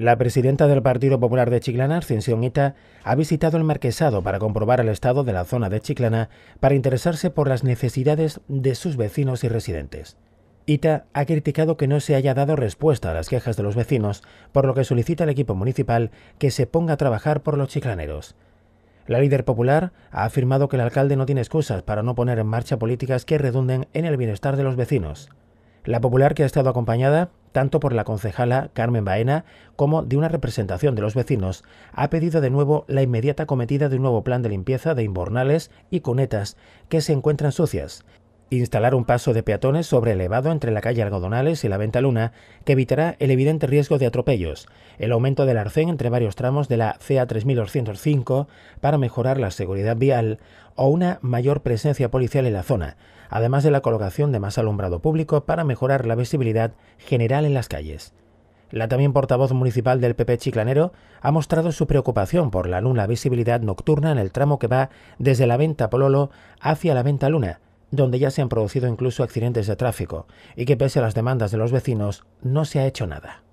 La presidenta del Partido Popular de Chiclana, Ascensión Ita, ha visitado el marquesado para comprobar el estado de la zona de Chiclana para interesarse por las necesidades de sus vecinos y residentes. Ita ha criticado que no se haya dado respuesta a las quejas de los vecinos, por lo que solicita al equipo municipal que se ponga a trabajar por los chiclaneros. La líder popular ha afirmado que el alcalde no tiene excusas para no poner en marcha políticas que redunden en el bienestar de los vecinos. La popular que ha estado acompañada tanto por la concejala Carmen Baena como de una representación de los vecinos, ha pedido de nuevo la inmediata cometida de un nuevo plan de limpieza de inbornales y cunetas que se encuentran sucias, Instalar un paso de peatones sobre elevado entre la calle Algodonales y la Venta Luna, que evitará el evidente riesgo de atropellos. El aumento del arcén entre varios tramos de la CA 3205 para mejorar la seguridad vial o una mayor presencia policial en la zona, además de la colocación de más alumbrado público para mejorar la visibilidad general en las calles. La también portavoz municipal del PP Chiclanero ha mostrado su preocupación por la nula visibilidad nocturna en el tramo que va desde la Venta Pololo hacia la Venta Luna, donde ya se han producido incluso accidentes de tráfico y que pese a las demandas de los vecinos no se ha hecho nada.